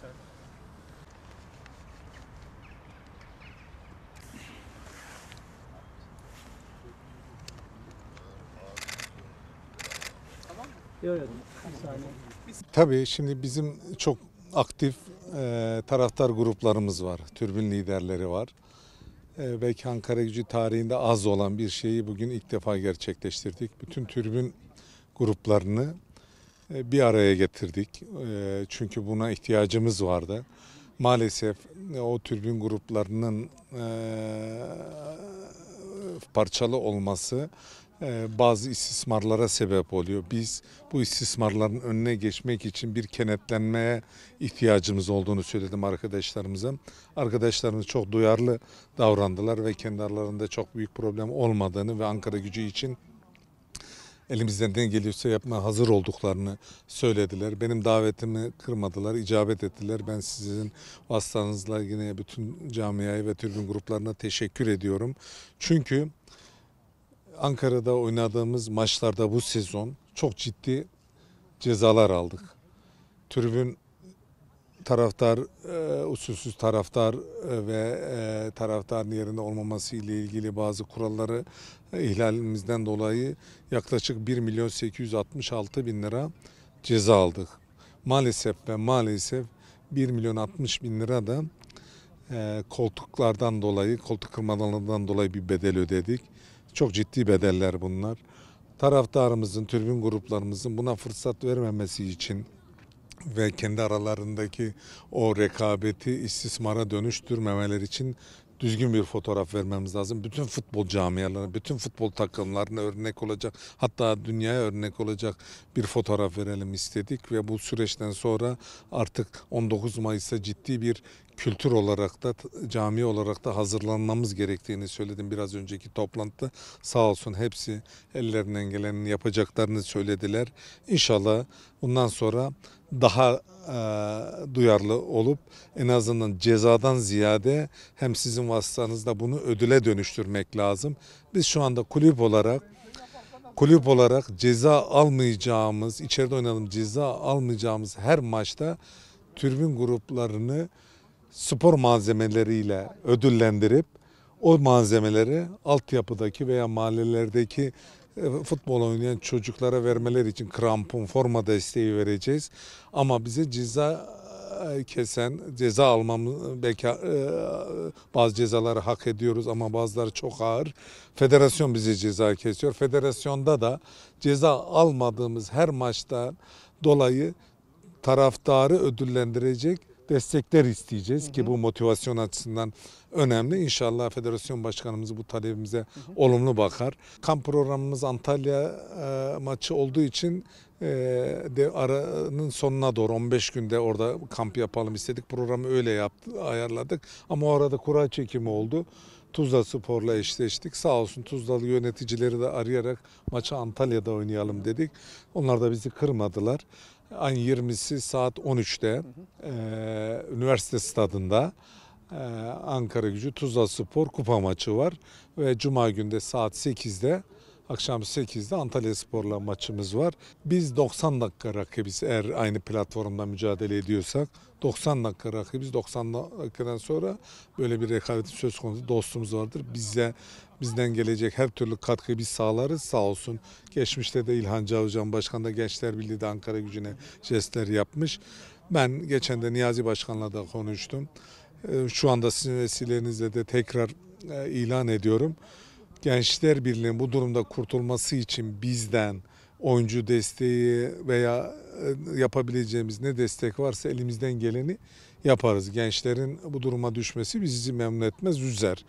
arkadaşlar. Tabii şimdi bizim çok aktif e, taraftar gruplarımız var. Türbün liderleri var. E, belki Ankara gücü tarihinde az olan bir şeyi bugün ilk defa gerçekleştirdik. Bütün türbün gruplarını e, bir araya getirdik. E, çünkü buna ihtiyacımız vardı. Maalesef e, o türbin gruplarının parçalı olması bazı istismarlara sebep oluyor. Biz bu istismarların önüne geçmek için bir kenetlenmeye ihtiyacımız olduğunu söyledim arkadaşlarımıza. Arkadaşlarımız çok duyarlı davrandılar ve kendi aralarında çok büyük problem olmadığını ve Ankara gücü için elimizden ne geliyorsa yapma hazır olduklarını söylediler. Benim davetimi kırmadılar, icabet ettiler. Ben sizin vasıtanızla yine bütün camiaya ve tribün gruplarına teşekkür ediyorum. Çünkü Ankara'da oynadığımız maçlarda bu sezon çok ciddi cezalar aldık. Tribün taraftar, e, usulsüz taraftar e, ve e, taraftarın yerinde olmaması ile ilgili bazı kuralları e, ihlalimizden dolayı yaklaşık 1 milyon 866 bin lira ceza aldık. Maalesef ve maalesef 1 milyon 60 bin lira da e, koltuklardan dolayı, koltuk kırmalarından dolayı bir bedel ödedik. Çok ciddi bedeller bunlar. Taraftarımızın, tribün gruplarımızın buna fırsat vermemesi için ve kendi aralarındaki o rekabeti istismara dönüştürmemeler için düzgün bir fotoğraf vermemiz lazım. Bütün futbol camialarına, bütün futbol takımlarına örnek olacak, hatta dünyaya örnek olacak bir fotoğraf verelim istedik ve bu süreçten sonra artık 19 Mayıs'a ciddi bir kültür olarak da cami olarak da hazırlanmamız gerektiğini söyledim biraz önceki toplantıda. Sağ olsun hepsi ellerinden gelenin yapacaklarını söylediler. İnşallah bundan sonra daha e, duyarlı olup en azından cezadan ziyade hem sizin vasıtanızda bunu ödüle dönüştürmek lazım. Biz şu anda kulüp olarak kulüp olarak ceza almayacağımız, içeride oynayalım ceza almayacağımız her maçta türbün gruplarını spor malzemeleriyle ödüllendirip o malzemeleri altyapıdaki veya mahallelerdeki e, futbol oynayan çocuklara vermeleri için krampon, forma desteği vereceğiz. Ama bize ceza e, kesen ceza almam belki e, bazı cezaları hak ediyoruz ama bazıları çok ağır. Federasyon bize ceza kesiyor. Federasyonda da ceza almadığımız her maçtan dolayı taraftarı ödüllendirecek destekler isteyeceğiz hı hı. ki bu motivasyon açısından önemli. İnşallah federasyon başkanımız bu talebimize hı hı. olumlu bakar. Kamp programımız Antalya e, maçı olduğu için e, de aranın sonuna doğru 15 günde orada kamp yapalım istedik. Programı öyle yaptı, ayarladık. Ama o arada kura çekimi oldu. Tuzla Spor'la eşleştik. Sağ olsun Tuzlalı yöneticileri de arayarak maçı Antalya'da oynayalım dedik. Onlar da bizi kırmadılar. Ayın 20'si saat 13'te e, üniversite stadında e, Ankara Gücü Tuzla Spor kupa maçı var ve cuma günde saat 8'de Akşam 8'de Antalya Spor'la maçımız var. Biz 90 dakika rakibiz eğer aynı platformda mücadele ediyorsak. 90 dakika rakibiz. 90 dakikadan sonra böyle bir rekabetin söz konusu dostumuz vardır. Bize bizden gelecek her türlü katkıyı biz sağlarız sağ olsun. Geçmişte de İlhan Cavcan Başkan da Gençler Birliği de Ankara gücüne jestler yapmış. Ben geçen de Niyazi Başkan'la da konuştum. Ee, şu anda sizin vesilenizle de tekrar e, ilan ediyorum. Gençler Birliği'nin bu durumda kurtulması için bizden oyuncu desteği veya e, yapabileceğimiz ne destek varsa elimizden geleni yaparız. Gençlerin bu duruma düşmesi bizi memnun etmez, üzer.